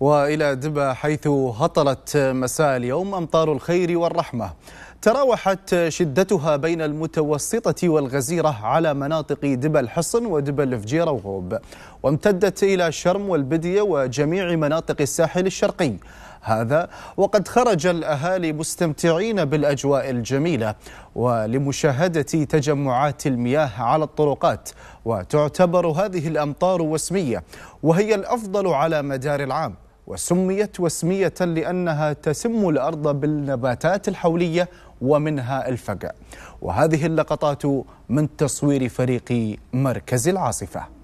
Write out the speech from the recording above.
والى دبا حيث هطلت مساء اليوم امطار الخير والرحمه تراوحت شدتها بين المتوسطة والغزيرة على مناطق دبا الحصن ودبا الفجيرة وغوب وامتدت إلى شرم والبدية وجميع مناطق الساحل الشرقي هذا وقد خرج الأهالي مستمتعين بالأجواء الجميلة ولمشاهدة تجمعات المياه على الطرقات وتعتبر هذه الأمطار وسمية وهي الأفضل على مدار العام وسميت وسمية لأنها تسم الأرض بالنباتات الحولية ومنها الفقع وهذه اللقطات من تصوير فريق مركز العاصفه